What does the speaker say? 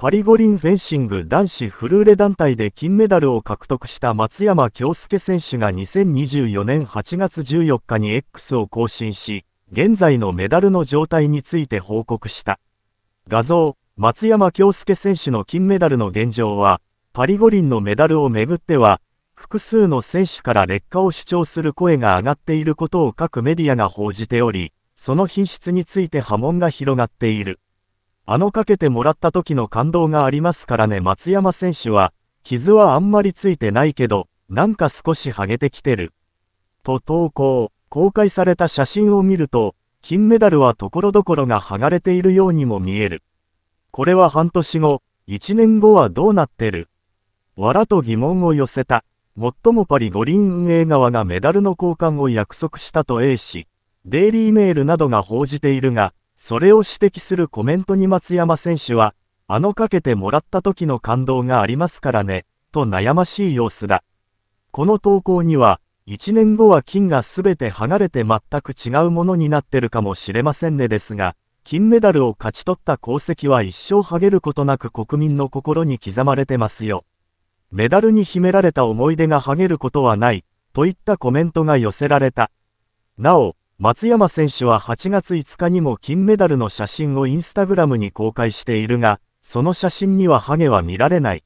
パリ五輪フェンシング男子フルーレ団体で金メダルを獲得した松山恭介選手が2024年8月14日に X を更新し、現在のメダルの状態について報告した。画像、松山恭介選手の金メダルの現状は、パリ五輪のメダルをめぐっては、複数の選手から劣化を主張する声が上がっていることを各メディアが報じており、その品質について波紋が広がっている。あのかけてもらった時の感動がありますからね松山選手は、傷はあんまりついてないけど、なんか少しハゲてきてる。と投稿、公開された写真を見ると、金メダルはところどころが剥がれているようにも見える。これは半年後、1年後はどうなってるわらと疑問を寄せた。最もパリ五輪運営側がメダルの交換を約束したと A 氏、デイリーメールなどが報じているが、それを指摘するコメントに松山選手は、あのかけてもらった時の感動がありますからね、と悩ましい様子だ。この投稿には、一年後は金が全て剥がれて全く違うものになってるかもしれませんねですが、金メダルを勝ち取った功績は一生剥げることなく国民の心に刻まれてますよ。メダルに秘められた思い出が剥げることはない、といったコメントが寄せられた。なお、松山選手は8月5日にも金メダルの写真をインスタグラムに公開しているが、その写真にはハゲは見られない。